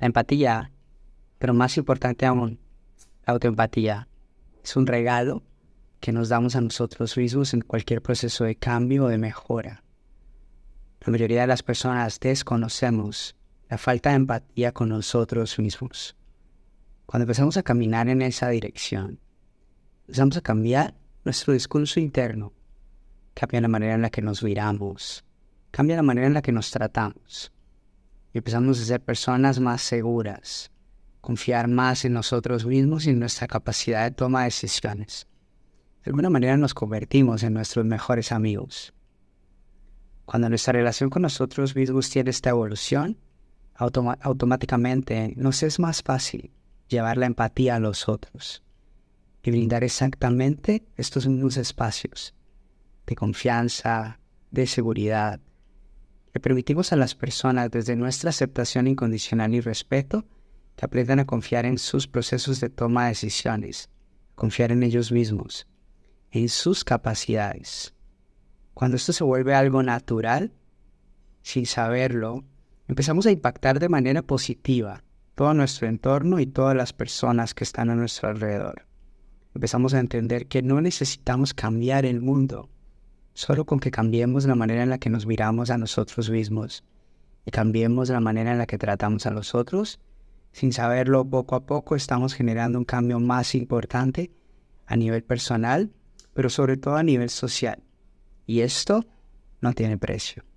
La empatía, pero más importante aún, la autoempatía, es un regalo que nos damos a nosotros mismos en cualquier proceso de cambio o de mejora. La mayoría de las personas desconocemos la falta de empatía con nosotros mismos. Cuando empezamos a caminar en esa dirección, empezamos a cambiar nuestro discurso interno, cambia la manera en la que nos miramos, cambia la manera en la que nos tratamos, y empezamos a ser personas más seguras, confiar más en nosotros mismos y en nuestra capacidad de toma de decisiones. De alguna manera nos convertimos en nuestros mejores amigos. Cuando nuestra relación con nosotros mismos tiene esta evolución, automáticamente nos es más fácil llevar la empatía a los otros y brindar exactamente estos mismos espacios de confianza, de seguridad, le permitimos a las personas desde nuestra aceptación incondicional y respeto que aprendan a confiar en sus procesos de toma de decisiones, confiar en ellos mismos, en sus capacidades. Cuando esto se vuelve algo natural, sin saberlo, empezamos a impactar de manera positiva todo nuestro entorno y todas las personas que están a nuestro alrededor. Empezamos a entender que no necesitamos cambiar el mundo, Solo con que cambiemos la manera en la que nos miramos a nosotros mismos y cambiemos la manera en la que tratamos a los otros, sin saberlo poco a poco estamos generando un cambio más importante a nivel personal, pero sobre todo a nivel social. Y esto no tiene precio.